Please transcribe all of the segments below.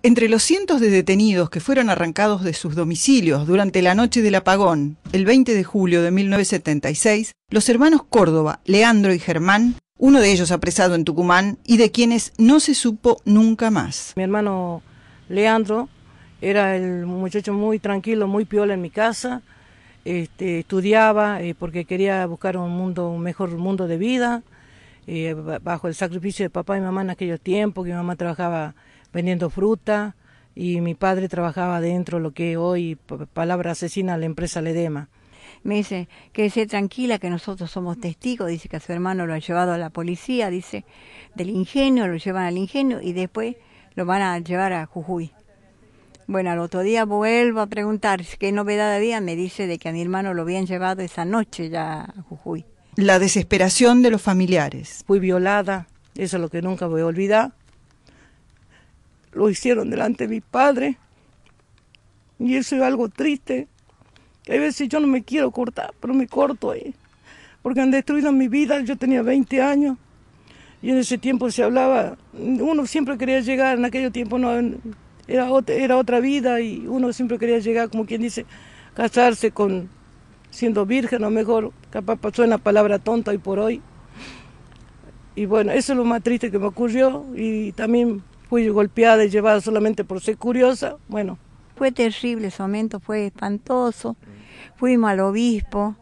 Entre los cientos de detenidos que fueron arrancados de sus domicilios durante la noche del apagón, el 20 de julio de 1976, los hermanos Córdoba, Leandro y Germán, uno de ellos apresado en Tucumán y de quienes no se supo nunca más. Mi hermano Leandro era el muchacho muy tranquilo, muy piola en mi casa, este, estudiaba eh, porque quería buscar un mundo, un mejor mundo de vida, eh, bajo el sacrificio de papá y mamá en aquellos tiempos, que mi mamá trabajaba vendiendo fruta y mi padre trabajaba dentro lo que hoy, palabra asesina, la empresa Ledema. Me dice, que se tranquila que nosotros somos testigos, dice que a su hermano lo ha llevado a la policía, dice, del ingenio, lo llevan al ingenio y después lo van a llevar a Jujuy. Bueno, al otro día vuelvo a preguntar qué novedad había, me dice de que a mi hermano lo habían llevado esa noche ya a Jujuy. La desesperación de los familiares. Fui violada, eso es lo que nunca voy a olvidar lo hicieron delante de mi padre. Y eso es algo triste. Hay veces yo no me quiero cortar, pero me corto ahí. ¿eh? Porque han destruido mi vida, yo tenía 20 años. Y en ese tiempo se hablaba, uno siempre quería llegar, en aquel tiempo no, era, otra, era otra vida y uno siempre quería llegar, como quien dice, casarse con, siendo virgen, o mejor, capaz pasó en la palabra tonta y por hoy. Y bueno, eso es lo más triste que me ocurrió y también fui golpeada y llevada solamente por ser curiosa. Bueno. Fue terrible ese momento, fue espantoso. Fuimos al obispo.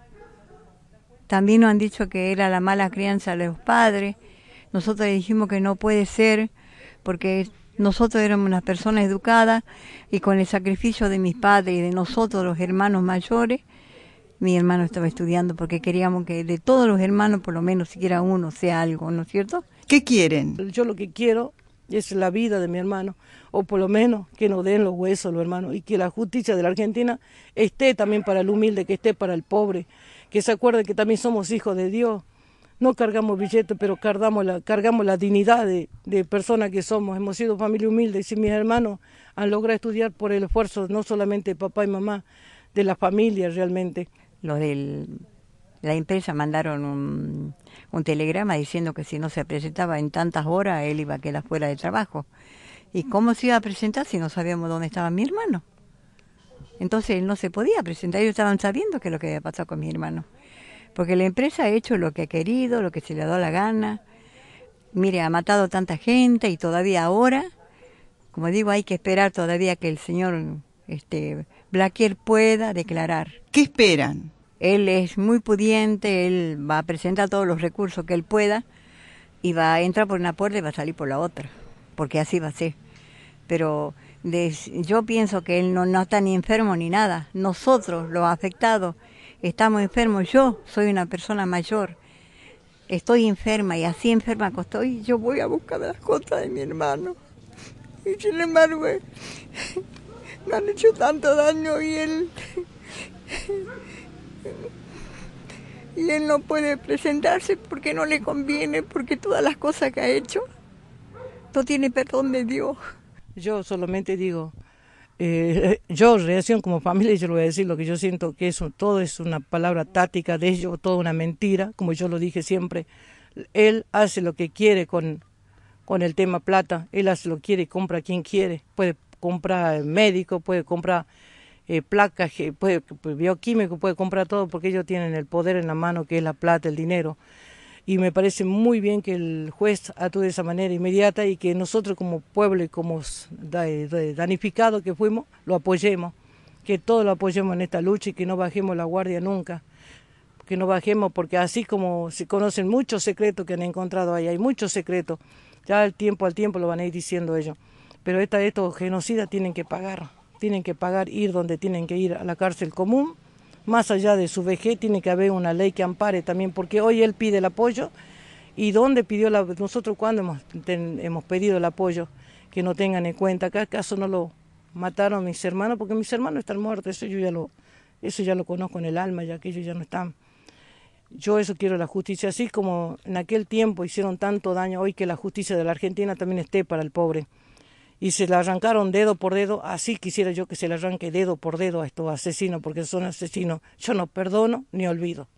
También nos han dicho que era la mala crianza de los padres. Nosotros dijimos que no puede ser, porque nosotros éramos una persona educada y con el sacrificio de mis padres y de nosotros, los hermanos mayores, mi hermano estaba estudiando porque queríamos que de todos los hermanos, por lo menos siquiera uno, sea algo, ¿no es cierto? ¿Qué quieren? Yo lo que quiero es la vida de mi hermano, o por lo menos que nos den los huesos los hermanos, y que la justicia de la Argentina esté también para el humilde, que esté para el pobre, que se acuerde que también somos hijos de Dios, no cargamos billetes, pero cargamos la, cargamos la dignidad de, personas que somos, hemos sido familia humilde, y si mis hermanos han logrado estudiar por el esfuerzo no solamente de papá y mamá, de la familia realmente. Lo del la empresa mandaron un, telegrama diciendo que si no se presentaba en tantas horas, él iba a quedar fuera de trabajo. ¿Y cómo se iba a presentar si no sabíamos dónde estaba mi hermano? Entonces él no se podía presentar, ellos estaban sabiendo qué es lo que había pasado con mi hermano. Porque la empresa ha hecho lo que ha querido, lo que se le ha dado la gana. Mire, ha matado tanta gente y todavía ahora, como digo, hay que esperar todavía que el señor este, Blaquier pueda declarar. ¿Qué esperan? Él es muy pudiente, él va a presentar todos los recursos que él pueda y va a entrar por una puerta y va a salir por la otra, porque así va a ser. Pero yo pienso que él no, está ni enfermo ni nada. Nosotros, los afectados, estamos enfermos. Yo soy una persona mayor, estoy enferma y así enferma que estoy, yo voy a buscar las cosas de mi hermano. Y sin embargo, me han hecho tanto daño y él y él no puede presentarse porque no le conviene, porque todas las cosas que ha hecho no tiene perdón de Dios. Yo solamente digo, eh, yo reacción como familia, y yo le voy a decir lo que yo siento, que eso todo es una palabra táctica de ellos, toda una mentira, como yo lo dije siempre. Él hace lo que quiere con, con el tema plata, él hace lo que quiere y compra quien quiere, puede comprar médico, puede comprar eh, placas, puede, pues, bioquímico, puede comprar todo porque ellos tienen el poder en la mano que es la plata, el dinero. Y me parece muy bien que el juez actúe de esa manera inmediata y que nosotros como pueblo y como eh, danificados que fuimos, lo apoyemos, que todos lo apoyemos en esta lucha y que no bajemos la guardia nunca que no bajemos, porque así como se conocen muchos secretos que han encontrado ahí, hay muchos secretos, ya al tiempo al tiempo lo van a ir diciendo ellos, pero estos genocidas tienen que pagar tienen que pagar ir donde tienen que ir a la cárcel común. Más allá de su vejez, tiene que haber una ley que ampare también, porque hoy él pide el apoyo. ¿Y dónde pidió la, nosotros cuándo hemos, hemos pedido el apoyo? Que no tengan en cuenta, que acaso no lo mataron mis hermanos, porque mis hermanos están muertos, eso yo ya lo, eso ya lo conozco en el alma, ya que ellos ya no están. Yo eso quiero la justicia, así como en aquel tiempo hicieron tanto daño, hoy que la justicia de la Argentina también esté para el pobre y se la arrancaron dedo por dedo, así quisiera yo que se le arranque dedo por dedo a estos asesinos, porque son asesinos, yo no perdono ni olvido.